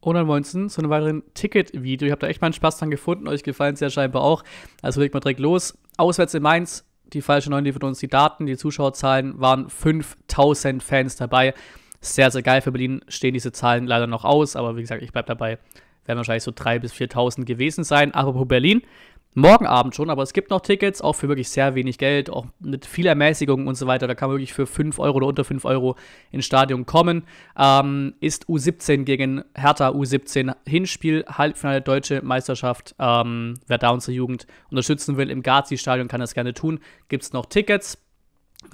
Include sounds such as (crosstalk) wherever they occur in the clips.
Und ansonsten zu einem weiteren Ticket-Video. Ich habe da echt mal einen Spaß dran gefunden. Euch gefallen es ja scheinbar auch. Also legt mal direkt los. Auswärts in Mainz. Die falsche 9 liefert uns die Daten. Die Zuschauerzahlen waren 5000 Fans dabei. Sehr, sehr geil für Berlin. Stehen diese Zahlen leider noch aus. Aber wie gesagt, ich bleibe dabei. Werden wahrscheinlich so 3.000 bis 4.000 gewesen sein. Apropos Berlin morgen Abend schon, aber es gibt noch Tickets, auch für wirklich sehr wenig Geld, auch mit viel Ermäßigung und so weiter. Da kann man wirklich für 5 Euro oder unter 5 Euro ins Stadion kommen. Ähm, ist U17 gegen Hertha U17 Hinspiel, Halbfinale Deutsche Meisterschaft. Ähm, wer da unsere Jugend unterstützen will im Gazi-Stadion, kann das gerne tun. Gibt es noch Tickets?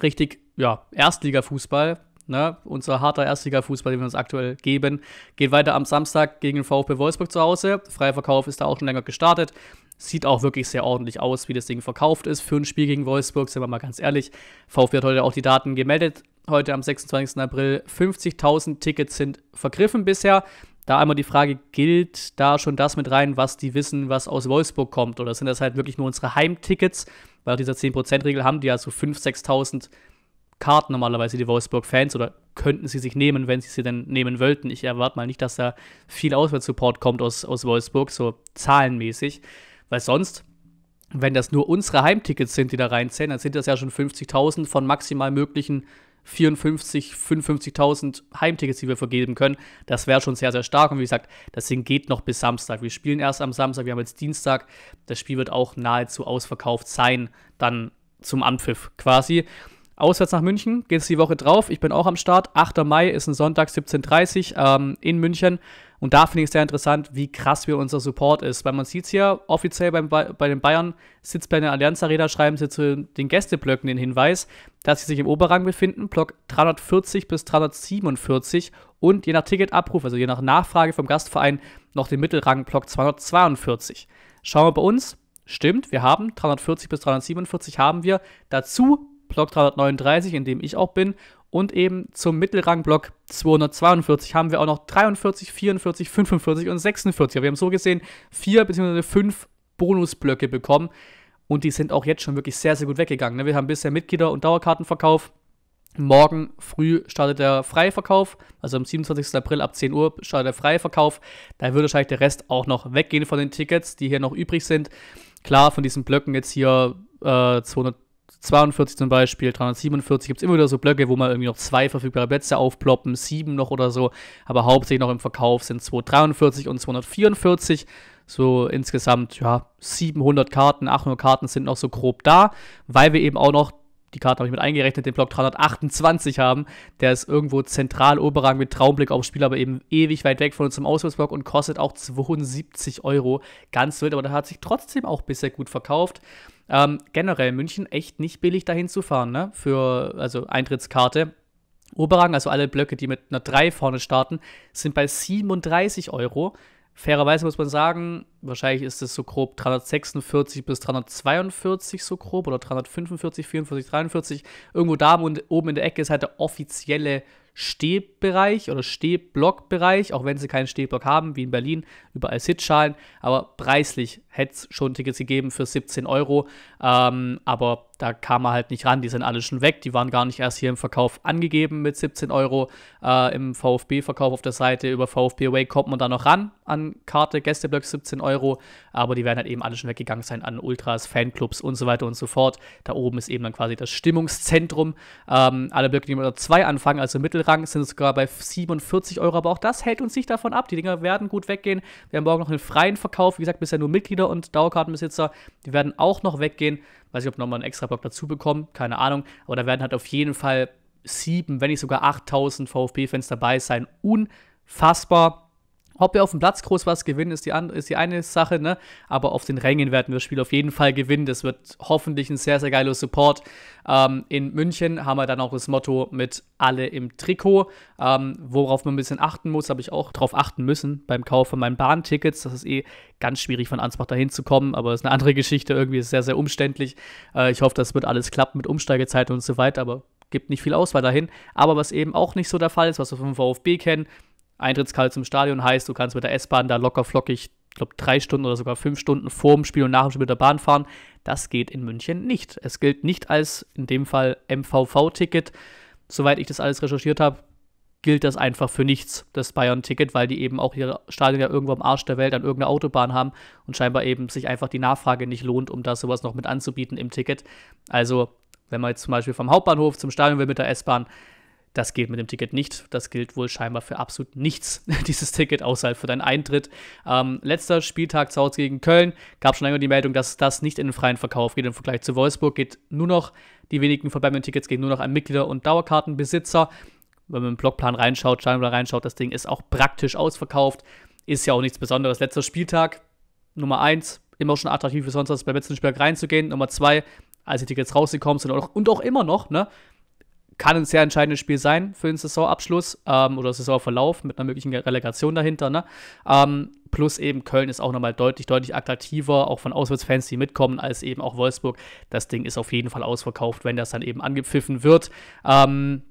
Richtig, ja, Erstligafußball. Ne, unser harter Erstliga-Fußball, den wir uns aktuell geben, geht weiter am Samstag gegen den VfB Wolfsburg zu Hause. Freier Verkauf ist da auch schon länger gestartet. Sieht auch wirklich sehr ordentlich aus, wie das Ding verkauft ist für ein Spiel gegen Wolfsburg, sind wir mal ganz ehrlich. VfB hat heute auch die Daten gemeldet. Heute am 26. April 50.000 Tickets sind vergriffen bisher. Da einmal die Frage, gilt da schon das mit rein, was die wissen, was aus Wolfsburg kommt? Oder sind das halt wirklich nur unsere Heimtickets? Weil nach dieser 10%-Regel haben die ja so 5.000, 6.000 Karten normalerweise, die Wolfsburg-Fans. Oder könnten sie sich nehmen, wenn sie sie denn nehmen wollten? Ich erwarte mal nicht, dass da viel Auswärtssupport kommt aus, aus Wolfsburg, so zahlenmäßig. Weil sonst, wenn das nur unsere Heimtickets sind, die da reinzählen, dann sind das ja schon 50.000 von maximal möglichen 54, 55.000 Heimtickets, die wir vergeben können. Das wäre schon sehr, sehr stark. Und wie gesagt, das Ding geht noch bis Samstag. Wir spielen erst am Samstag, wir haben jetzt Dienstag. Das Spiel wird auch nahezu ausverkauft sein, dann zum Anpfiff quasi. Auswärts nach München geht es die Woche drauf. Ich bin auch am Start. 8. Mai ist ein Sonntag, 17.30 Uhr ähm, in München. Und da finde ich es sehr interessant, wie krass wir unser Support ist. Weil man sieht es hier offiziell beim, bei den Bayern, Sitzpläne Allianz Arena schreiben sie zu den Gästeblöcken den Hinweis, dass sie sich im Oberrang befinden, Block 340 bis 347 und je nach Ticketabruf, also je nach Nachfrage vom Gastverein, noch den Mittelrang, Block 242. Schauen wir bei uns. Stimmt, wir haben 340 bis 347 haben wir. Dazu Block 339, in dem ich auch bin, und eben zum Mittelrangblock 242 haben wir auch noch 43, 44, 45 und 46. Wir haben so gesehen vier bzw. fünf Bonusblöcke bekommen. Und die sind auch jetzt schon wirklich sehr, sehr gut weggegangen. Ne? Wir haben bisher Mitglieder- und Dauerkartenverkauf. Morgen früh startet der Freiverkauf, also am 27. April ab 10 Uhr startet der Freiverkauf. Da würde wahrscheinlich der Rest auch noch weggehen von den Tickets, die hier noch übrig sind. Klar, von diesen Blöcken jetzt hier äh, 200, 42 zum Beispiel, 347 gibt es immer wieder so Blöcke, wo mal irgendwie noch zwei verfügbare Plätze aufploppen, sieben noch oder so, aber hauptsächlich noch im Verkauf sind 243 und 244. So insgesamt, ja, 700 Karten, 800 Karten sind noch so grob da, weil wir eben auch noch die Karten habe ich mit eingerechnet, den Block 328 haben. Der ist irgendwo zentral oberrang mit Traumblick aufs Spiel, aber eben ewig weit weg von unserem Auswärtsblock und kostet auch 72 Euro. Ganz wild, aber der hat sich trotzdem auch bisher gut verkauft. Ähm, generell München echt nicht billig dahin zu fahren, ne? Für, also Eintrittskarte. Oberrang, also alle Blöcke, die mit einer 3 vorne starten, sind bei 37 Euro. Fairerweise muss man sagen, wahrscheinlich ist es so grob 346 bis 342 so grob oder 345, 44, 43. Irgendwo da und oben in der Ecke ist halt der offizielle Stehbereich oder Stehblockbereich, auch wenn sie keinen Stehblock haben, wie in Berlin, überall Sitzschalen. Aber preislich hätte es schon Tickets gegeben für 17 Euro. Ähm, aber da kam er halt nicht ran. Die sind alle schon weg. Die waren gar nicht erst hier im Verkauf angegeben mit 17 Euro äh, im VfB-Verkauf auf der Seite. Über VfB Away kommt man da noch ran an Karte, Gästeblöcke 17 Euro. Aber die werden halt eben alle schon weggegangen sein an Ultras, Fanclubs und so weiter und so fort. Da oben ist eben dann quasi das Stimmungszentrum. Ähm, alle Blöcke, die mit 2 anfangen, also Mittelrang, sind sogar bei 47 Euro. Aber auch das hält uns nicht davon ab. Die Dinger werden gut weggehen. Wir haben morgen noch einen freien Verkauf. Wie gesagt, bisher nur Mitglieder und Dauerkartenbesitzer. Die werden auch noch weggehen. Weiß ich, ob nochmal einen extra Block dazu bekommen, keine Ahnung. Aber da werden halt auf jeden Fall sieben, wenn nicht sogar 8000 VfB-Fans dabei sein. Unfassbar ob wir auf dem Platz groß was gewinnen, ist die, andere, ist die eine Sache, ne? Aber auf den Rängen werden wir das Spiel auf jeden Fall gewinnen. Das wird hoffentlich ein sehr, sehr geiler Support. Ähm, in München haben wir dann auch das Motto mit alle im Trikot. Ähm, worauf man ein bisschen achten muss, habe ich auch darauf achten müssen beim Kauf von meinen Bahntickets. Das ist eh ganz schwierig von Ansbach dahin zu kommen, aber das ist eine andere Geschichte. Irgendwie ist sehr, sehr umständlich. Äh, ich hoffe, das wird alles klappen mit Umsteigezeiten und so weiter, aber gibt nicht viel Auswahl dahin. Aber was eben auch nicht so der Fall ist, was wir vom VfB kennen, Eintrittskarte zum Stadion heißt, du kannst mit der S-Bahn da locker flockig, ich glaube, drei Stunden oder sogar fünf Stunden vor dem Spiel und nach dem Spiel mit der Bahn fahren. Das geht in München nicht. Es gilt nicht als, in dem Fall, MVV-Ticket. Soweit ich das alles recherchiert habe, gilt das einfach für nichts, das Bayern-Ticket, weil die eben auch ihr Stadion ja irgendwo am Arsch der Welt an irgendeiner Autobahn haben und scheinbar eben sich einfach die Nachfrage nicht lohnt, um da sowas noch mit anzubieten im Ticket. Also, wenn man jetzt zum Beispiel vom Hauptbahnhof zum Stadion will mit der S-Bahn, das geht mit dem Ticket nicht. Das gilt wohl scheinbar für absolut nichts, (laughs) dieses Ticket, außer halt für deinen Eintritt. Ähm, letzter Spieltag zu Hause gegen Köln gab schon länger die Meldung, dass das nicht in den freien Verkauf geht. Im Vergleich zu Wolfsburg geht nur noch, die wenigen verbleibenden Tickets gehen nur noch an Mitglieder und Dauerkartenbesitzer. Wenn man im Blockplan reinschaut, scheinbar reinschaut, das Ding ist auch praktisch ausverkauft. Ist ja auch nichts Besonderes. Letzter Spieltag, Nummer 1, immer schon attraktiv für sonst was, bei letzten reinzugehen. Nummer 2, als die Tickets rausgekommen sind und auch, und auch immer noch, ne? kann ein sehr entscheidendes Spiel sein für den Saisonabschluss ähm, oder Saisonverlauf mit einer möglichen Relegation dahinter. Ne? Ähm, plus eben Köln ist auch nochmal deutlich, deutlich attraktiver, auch von Auswärtsfans, die mitkommen, als eben auch Wolfsburg. Das Ding ist auf jeden Fall ausverkauft, wenn das dann eben angepfiffen wird. Ähm,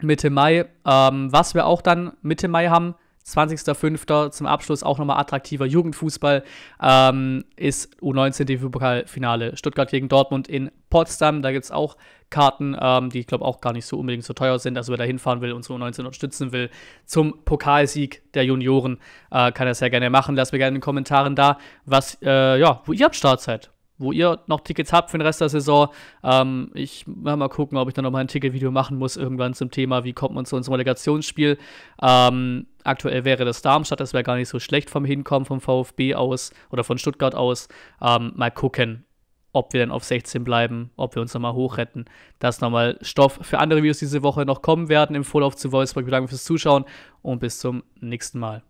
Mitte Mai. Ähm, was wir auch dann Mitte Mai haben, 20.05. zum Abschluss auch nochmal attraktiver Jugendfußball ähm, ist U19-DFB-Pokalfinale Stuttgart gegen Dortmund in Potsdam. Da gibt es auch Karten, ähm, die ich glaube auch gar nicht so unbedingt so teuer sind. Also wer da hinfahren will, und so U19 unterstützen will zum Pokalsieg der Junioren, äh, kann das ja gerne machen. Lasst mir gerne in den Kommentaren da, was äh, ja, wo ihr am Start seid wo ihr noch Tickets habt für den Rest der Saison. Ähm, ich werde mal gucken, ob ich dann nochmal ein Ticketvideo machen muss irgendwann zum Thema, wie kommt man zu unserem Relegationsspiel. Ähm, aktuell wäre das Darmstadt, das wäre gar nicht so schlecht vom Hinkommen vom VfB aus oder von Stuttgart aus. Ähm, mal gucken, ob wir dann auf 16 bleiben, ob wir uns nochmal hochretten. Das ist nochmal Stoff für andere Videos diese Woche noch kommen werden im Vorlauf zu Wolfsburg. Wir danken fürs Zuschauen und bis zum nächsten Mal.